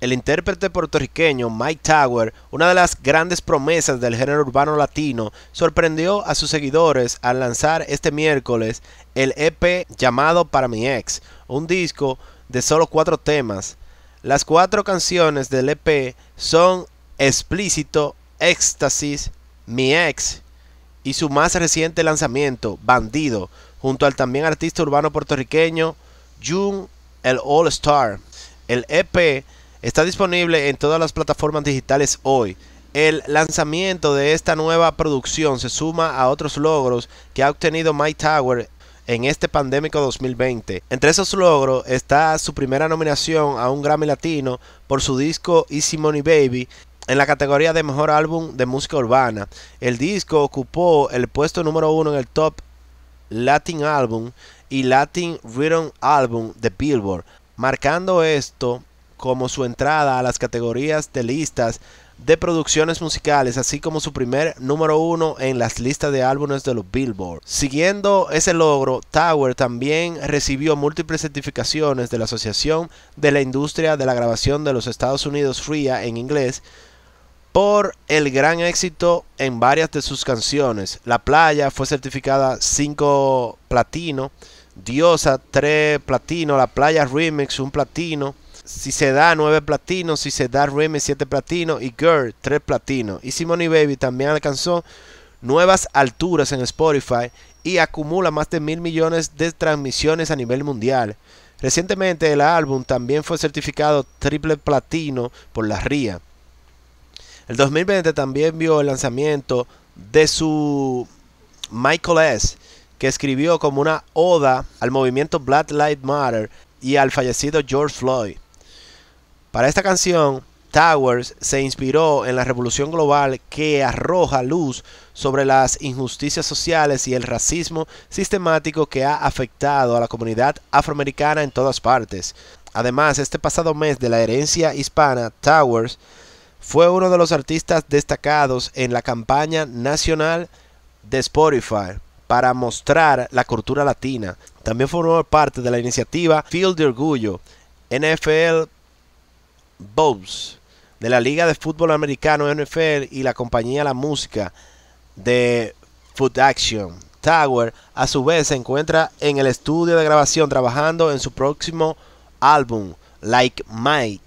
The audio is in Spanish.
El intérprete puertorriqueño Mike Tower, una de las grandes promesas del género urbano latino, sorprendió a sus seguidores al lanzar este miércoles el EP llamado Para mi ex, un disco de solo cuatro temas. Las cuatro canciones del EP son Explícito, Éxtasis, Mi ex y su más reciente lanzamiento, Bandido, junto al también artista urbano puertorriqueño June el All Star. El EP Está disponible en todas las plataformas digitales hoy. El lanzamiento de esta nueva producción se suma a otros logros que ha obtenido My Tower en este pandémico 2020. Entre esos logros está su primera nominación a un Grammy Latino por su disco Easy Money Baby en la categoría de mejor álbum de música urbana. El disco ocupó el puesto número uno en el top Latin Album y Latin Rhythm Album de Billboard, marcando esto como su entrada a las categorías de listas de producciones musicales, así como su primer número uno en las listas de álbumes de los Billboard. Siguiendo ese logro, Tower también recibió múltiples certificaciones de la Asociación de la Industria de la Grabación de los Estados Unidos, FRIA en inglés, por el gran éxito en varias de sus canciones. La playa fue certificada 5 platino, Diosa 3 platino, La playa remix un platino si se da 9 platinos, si se da Remy 7 platinos y Girl 3 platinos. Y Simone Baby también alcanzó nuevas alturas en Spotify y acumula más de mil millones de transmisiones a nivel mundial. Recientemente el álbum también fue certificado triple platino por la RIA. El 2020 también vio el lanzamiento de su Michael S., que escribió como una oda al movimiento Black Lives Matter y al fallecido George Floyd. Para esta canción, Towers se inspiró en la revolución global que arroja luz sobre las injusticias sociales y el racismo sistemático que ha afectado a la comunidad afroamericana en todas partes. Además, este pasado mes de la herencia hispana, Towers fue uno de los artistas destacados en la campaña nacional de Spotify para mostrar la cultura latina. También formó parte de la iniciativa Feel de Orgullo, NFL Bose de la Liga de Fútbol Americano NFL y la compañía La Música de Food Action Tower, a su vez se encuentra en el estudio de grabación trabajando en su próximo álbum, Like Mike,